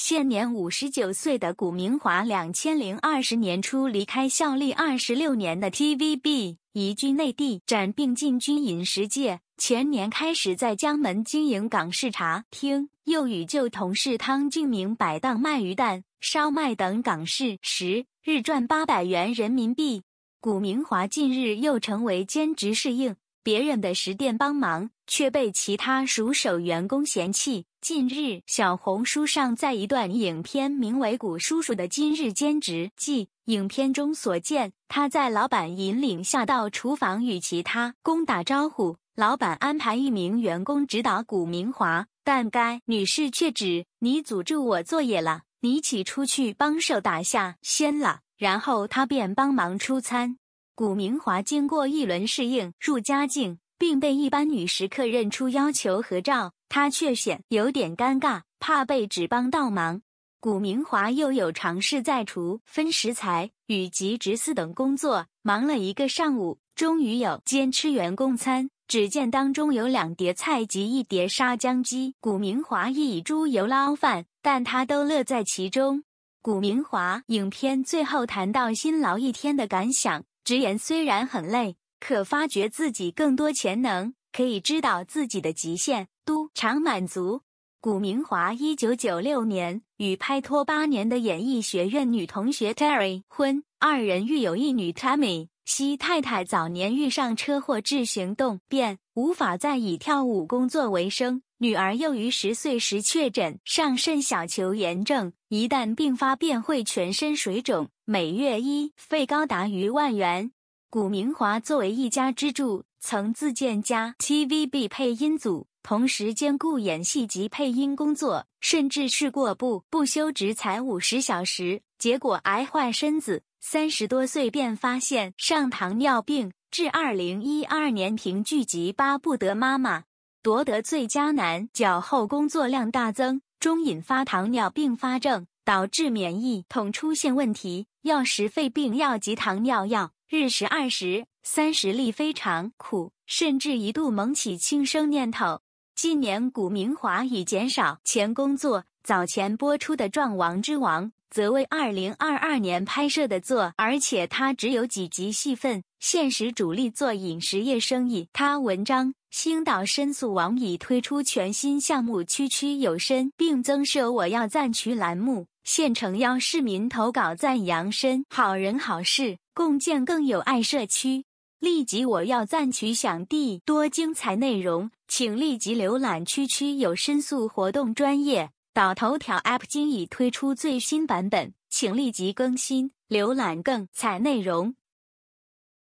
现年五十九岁的古明华，两千零二十年初离开效力二十六年的 TVB，移居内地，展并进军饮食界。前年开始在江门经营港式茶厅，又与旧同事汤敬明摆档卖鱼蛋、烧麦等港式食，日赚八百元人民币。古明华近日又成为兼职侍应，别人的食店帮忙，却被其他熟手员工嫌弃。近日，小红书上在一段影片，名为“古叔叔的今日兼职”。即影片中所见，他在老板引领下到厨房与其他工打招呼。老板安排一名员工指导古明华，但该女士却指：“你阻住我作业了，你起出去帮手打下先了。”然后他便帮忙出餐。古明华经过一轮适应，入佳境。并被一般女食客认出，要求合照，她却显有点尴尬，怕被指帮倒忙。古明华又有尝试在厨分食材，与及执司等工作，忙了一个上午，终于有间吃员工餐。只见当中有两碟菜及一碟沙姜鸡。古明华亦以猪油捞饭，但他都乐在其中。古明华影片最后谈到辛劳一天的感想，直言虽然很累。可发掘自己更多潜能，可以知道自己的极限，都常满足。古明华一九九六年与拍拖八年的演艺学院女同学 Terry 婚，二人育有一女 Tammy。西太太早年遇上车祸致行动变，无法再以跳舞工作为生。女儿又于十岁时确诊上肾小球炎症，一旦病发便会全身水肿，每月医费高达逾万元。古明华作为一家之柱，曾自建家 TVB 配音组，同时兼顾演戏及配音工作，甚至试过不不休职才五十小时，结果癌坏身子。三十多岁便发现上糖尿病，至二零一二年凭剧集《巴不得妈妈》夺得最佳男角后，工作量大增，终引发糖尿病发症，导致免疫统出现问题，要食肺病药及糖尿药。日食二十、三十粒非常苦，甚至一度萌起轻生念头。近年古明华已减少前工作，早前播出的《撞王之王》则为2022年拍摄的作，而且他只有几集戏份。现实主力做饮食业生意。他文章星岛申诉网已推出全新项目“区区有身》，并增设“我要赞取”栏目。县城邀市民投稿赞扬深好人好事，共建更有爱社区。立即我要赞取享地多精彩内容，请立即浏览区区有申诉活动专业导头条 App，今已推出最新版本，请立即更新浏览更彩内容。